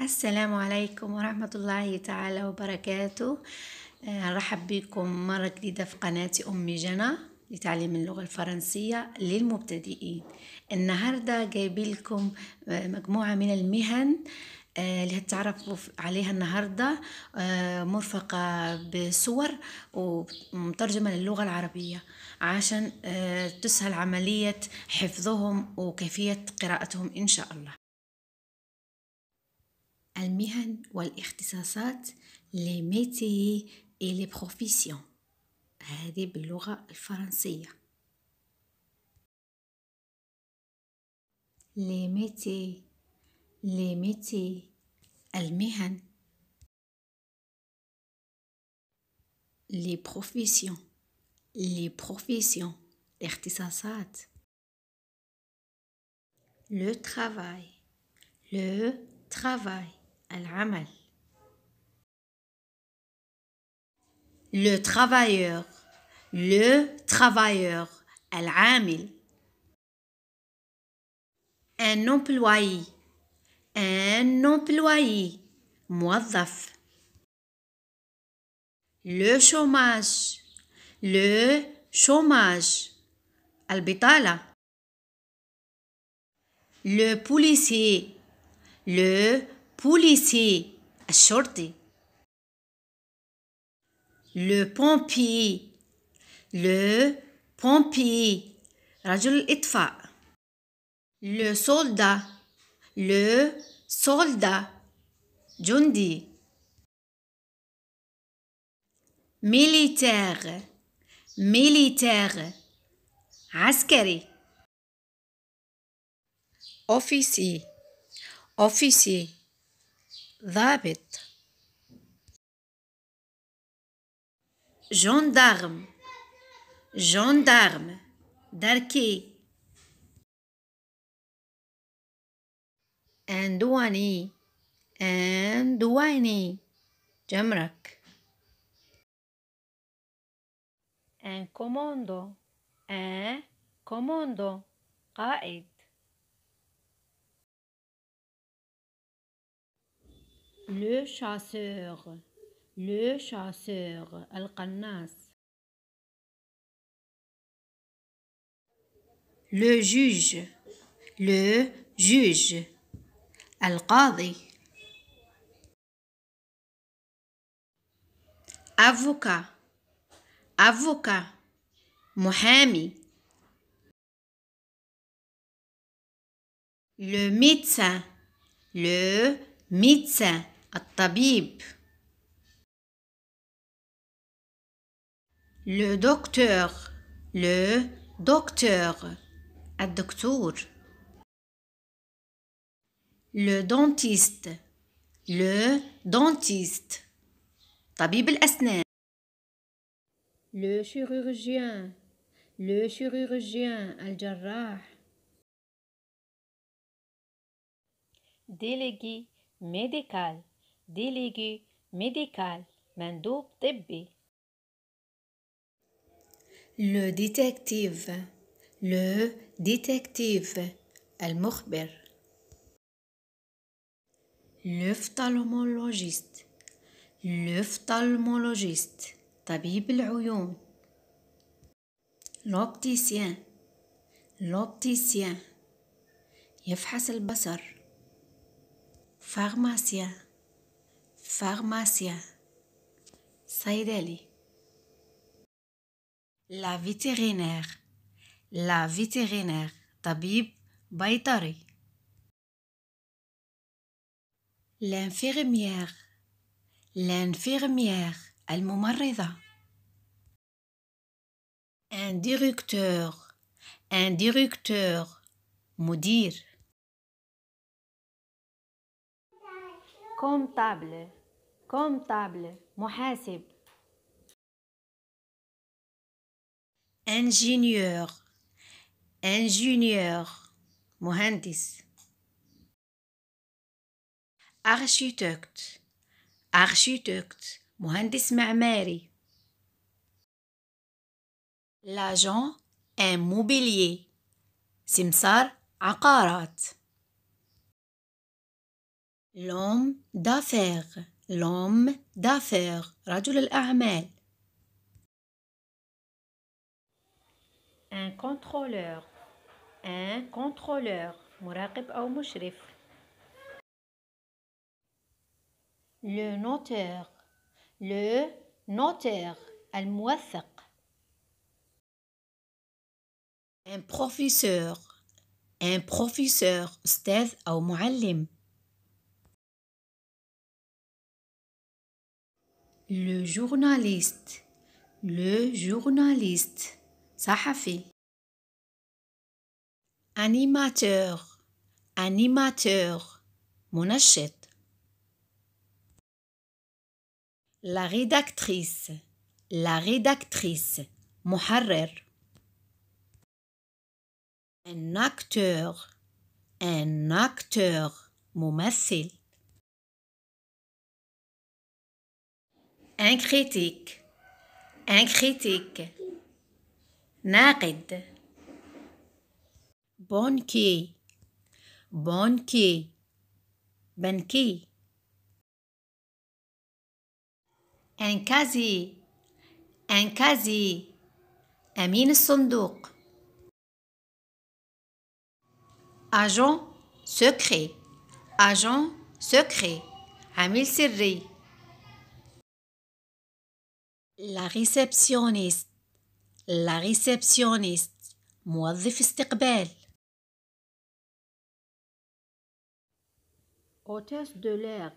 السلام عليكم ورحمة الله تعالى وبركاته آه، نرحب بكم مرة جديدة في قناة أمي جنى لتعليم اللغة الفرنسية للمبتدئين النهاردة جايبين لكم آه، مجموعة من المهن آه، اللي هتتعرفوا عليها النهاردة مرفقة بصور ومترجمة للغة العربية عشان تسهل عملية حفظهم وكيفية قراءتهم إن شاء الله les métiers et les professions هذه en français. les métiers les métiers les métiers. les professions les professions الاختصاصات le travail le travail le travailleur le travailleur العامل un employé un employé موظف le chômage le chômage البطالة le policier le policier, الشرطي. Le pompier, le pompier, rajul Itfa Le soldat, le soldat, jundi, militaire militaire عسكري officier officier ضابط gendarme gendarme دركي أندواني أندواني جمرك ان كوموندو ان كوموندو قائد Le chasseur. Le chasseur. al Le juge. Le juge. Al-Qadi. Avocat. Avocat. Muhami Le médecin. Le médecin. الطبيب le docteur le docteur الدكتور le dentiste le dentiste طبيب الأسنان le chirurgien le chirurgien الجراح délégué médical ديليجي ميديكال مندوب طبي لو ديتكتيف لو ديتكتيف المخبر لوفتالمولوجيست لوفتالمولوجيست طبيب العيون لوبتيسيان لوبتيسيان يفحص البصر فارماسيان Pharmacie. Saideli. La vétérinaire. La vétérinaire. Tabib Baitari. L'infirmière. L'infirmière. الممرضة. Un directeur. Un directeur. Moudir. Comptable. كومطابل محاسب انجينيور انجينيور مهندس ارشيتكت ارشيتكت مهندس معماري لاجون موبيليي سمسار عقارات لوم دافير l'homme d'affaires رجل الأعمال un contrôleur un contrôleur مراقب أو مشرف le notaire le notaire الموثق un professeur un professeur أستاذ أو معلم le journaliste le journaliste Sahafi. animateur animateur Monachet. la rédactrice la rédactrice محرر un acteur un acteur ممثل un critique, un critique, bon qui. banki, ben qui. un casier, un casier, Amine sondouk. agent secret, agent secret, amil sirri. La receptionist La receptionist موظف استقبال Hôtesse de l'air.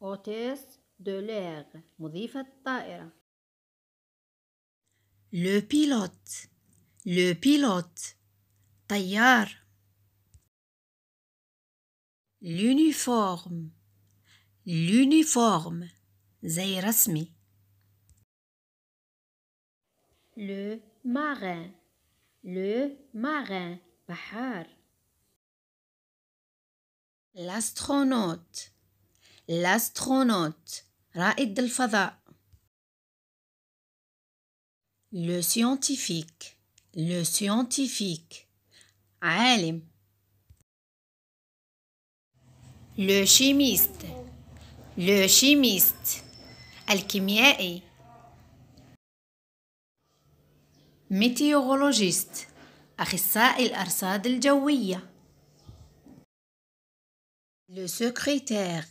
Hôtesse de l'air. مضيفة الطائرة Le pilote. Le pilote. طيار L'uniforme. L'uniforme. زي رسمي le marin le marin بحار l'astronaute l'astronaute رائد الفضاء le scientifique le scientifique عالم le chimiste le chimiste الكيميائي Météorologiste, à El s'aient les Le secrétaire,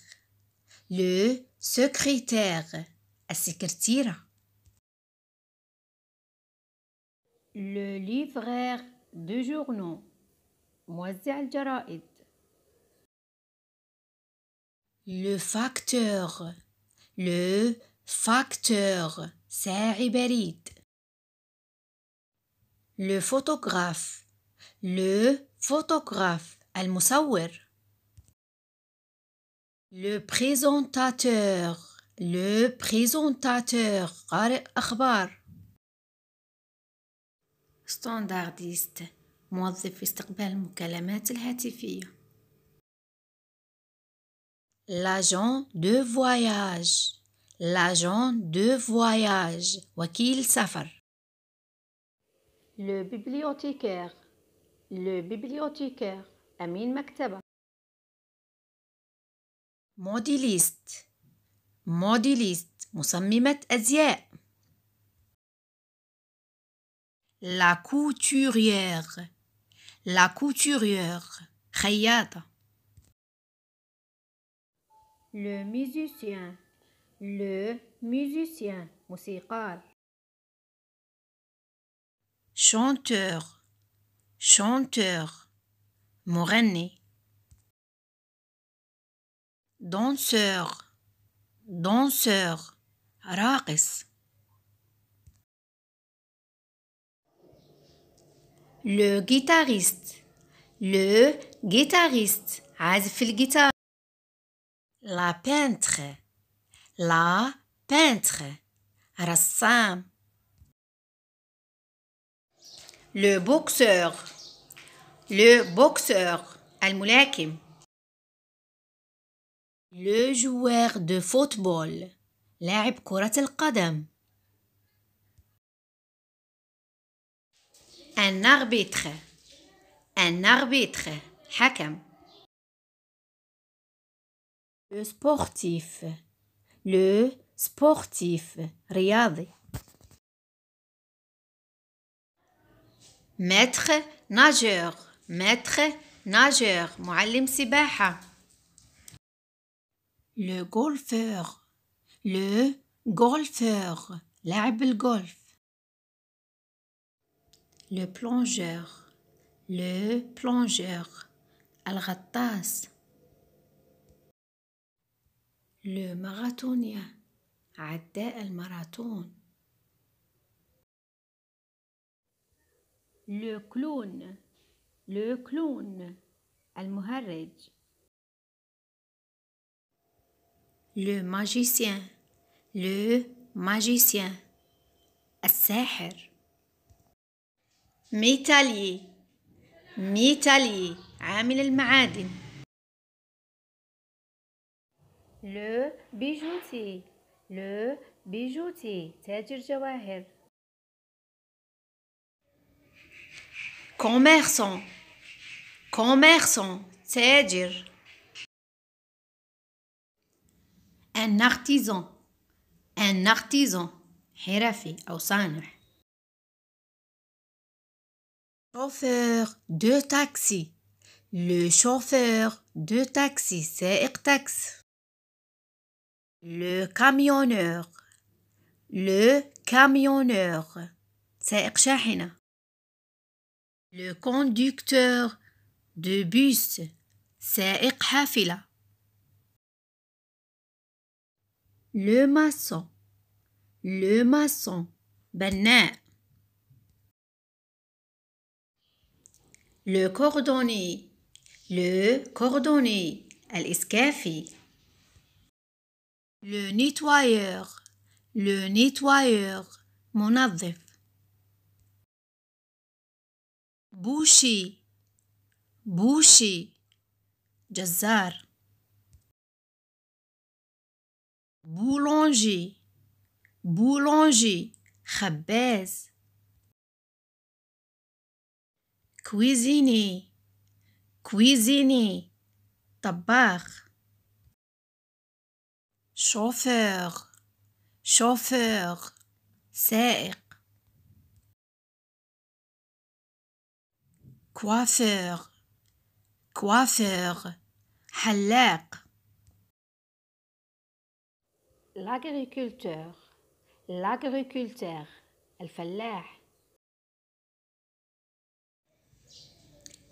le secrétaire, le secrétaire. Le livreur de journaux, Mlle Jaraid. Le facteur, le facteur, c'est le photographe le photographe المصور le présentateur le présentateur قارئ أخبار Standardiste. موظف استقبال المكالمات l'agent de voyage l'agent de voyage وكيل سفر le bibliothécaire le bibliothécaire Amine مكتبة Modéliste. Modéliste. مصممة أزياء La couturière La couturière Khayata Le musicien Le musicien Musical chanteur, chanteur, Morani. Danseur, danseur, Raqis. Le guitariste, le guitariste, fil guitar. La peintre, la peintre, rassam le boxeur le boxeur الملاكم le joueur de football لاعب كرة القدم un arbitre un arbitre حكم le sportif le sportif رياضي maître nageur maître nageur معلم سباحة le golfeur le golfeur لاعب golf. le plongeur le plongeur الغطاس le marathonien عداء marathon لو كلون لو كلون المهرج لو ماجيسيان لو ماجيسيان الساحر ميتالي ميتالي عامل المعادن لو بيجوتي لو بيجوتي تاجر جواهر commerçant, commerçant, c'est-à-dire un artisan, un artisan, حرفي au صانع. Chauffeur de taxi, le chauffeur de taxi, c'est tax. Le camionneur, le camionneur, c'est le conducteur de bus, c'est Le maçon, le maçon, Benna. Le cordonnier, le cordonnier, L'escafé. Le nettoyeur, le nettoyeur, Monadif. Boucher, boucher, jazar. boulanger boulanger خباز Cuisiner, cuisiner, tabac. chauffeur chauffeur سائق coiffeur coiffeur حلاق l'agriculteur l'agriculteur l'air.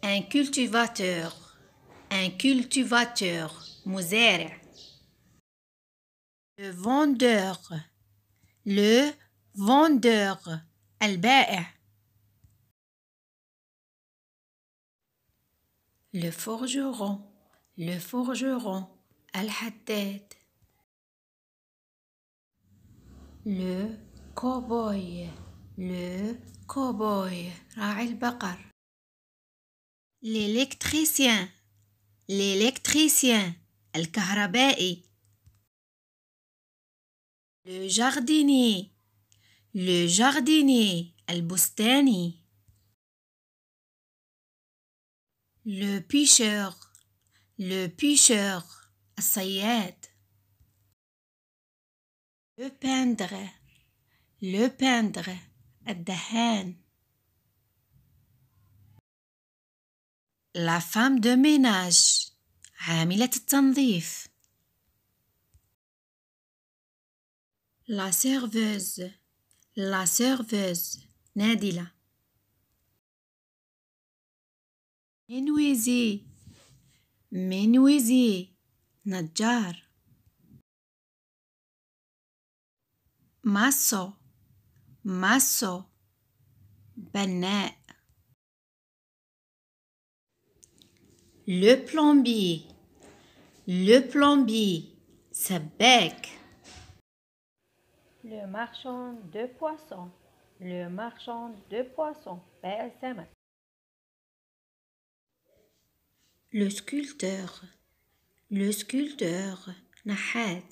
un cultivateur un cultivateur مزارع le vendeur le vendeur البائع le forgeron, le forgeron, Al-Haddad. Le cowboy, le cowboy, Ra'il Bakar. L'électricien, l'électricien, Al-Kahraba'i. Le jardinier, le jardinier, Al-Bustani. le pêcheur, le pêcheur, assayed. Le peindre, le peindre, الدهان. La femme de ménage, عاملة Tandif. La serveuse, la serveuse, نادلة. منوزي منوزي n'adjar. Masso, masso, بناء Le plombier, le plombier, bec. Le marchand de poissons, le marchand de poissons, belle السمك. le sculpteur, le sculpteur, Nahat.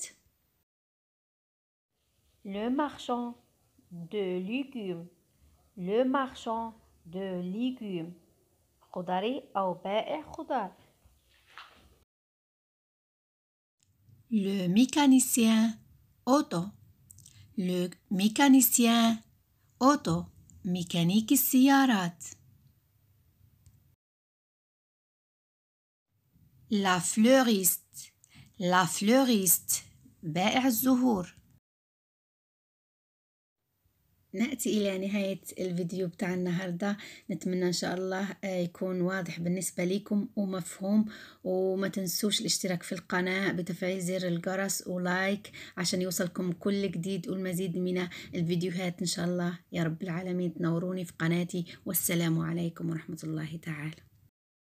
Le marchand de légumes, le marchand de légumes. Le mécanicien auto, le mécanicien auto, mécanique لا فلوريست لا فلوريست بائع الزهور نأتي إلى نهاية الفيديو بتاع النهاردة نتمنى إن شاء الله آه، يكون واضح بالنسبة لكم ومفهوم وما تنسوش الاشتراك في القناة بتفعيل زر الجرس ولايك عشان يوصلكم كل جديد والمزيد من الفيديوهات إن شاء الله يا رب العالمين تنوروني في قناتي والسلام عليكم ورحمة الله تعالى